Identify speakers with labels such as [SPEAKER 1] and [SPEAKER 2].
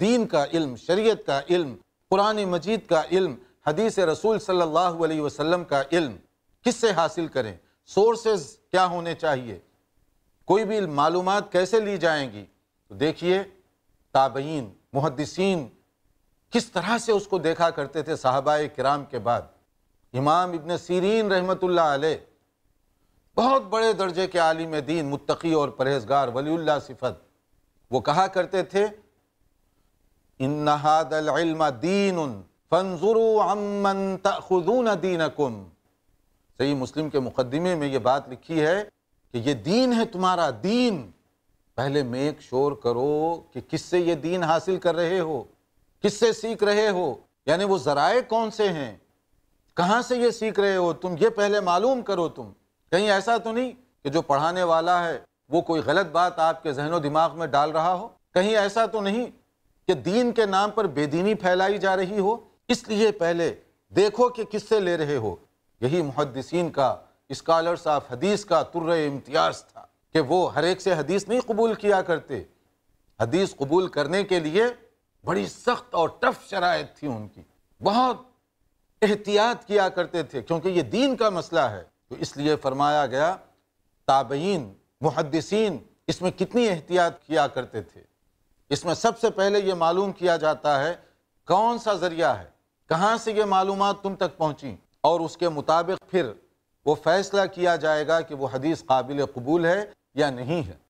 [SPEAKER 1] दीन का इल्म शरीयत का इल्म कुरान मजीद का इल्म हदीस रसूल सल्लल्लाहु अलैहि वसल्लम का इल्म किससे हासिल करें सोर्सेज क्या होने चाहिए कोई भी मालूम कैसे ली जाएंगी तो देखिए ताबीन मुहदसिन किस तरह से उसको देखा करते थे साहबा कराम के बाद इमाम इबन सीरीन रहमतुल्लाह अलैह बहुत बड़े दर्जे के आलिम दीन मुत्तकी और परहेजगार वलील्ला सिफत वो कहा करते थे इन सही मुस्लिम के मुकदमे में यह बात लिखी है कि यह दीन है तुम्हारा दीन पहले मेक शोर करो कि किससे ये दीन हासिल कर रहे हो किससे सीख रहे हो यानी वो ज़राए कौन से हैं कहाँ से ये सीख रहे हो तुम ये पहले मालूम करो तुम कहीं ऐसा तो नहीं कि जो पढ़ाने वाला है वो कोई गलत बात आपके जहनो दिमाग में डाल रहा हो कहीं ऐसा तो नहीं कि दीन के नाम पर बेदीनी फैलाई जा रही हो इसलिए पहले देखो कि किससे ले रहे हो यही मुहदसिन का स्कॉलर्स ऑफ हदीस का तुर्र इम्तियाज था कि वो हर एक से हदीस नहीं कबूल किया करते हदीस कबूल करने के लिए बड़ी सख्त और टफ शराय थी उनकी बहुत एहतियात किया करते थे क्योंकि ये दीन का मसला है तो इसलिए फरमाया गया ताबीन मुहदसिन इसमें कितनी एहतियात किया करते थे इसमें सबसे पहले ये मालूम किया जाता है कौन सा ज़रिया है कहाँ से ये मालूम तुम तक पहुँची और उसके मुताबिक फिर वो फ़ैसला किया जाएगा कि वो हदीस काबिल कबूल है या नहीं है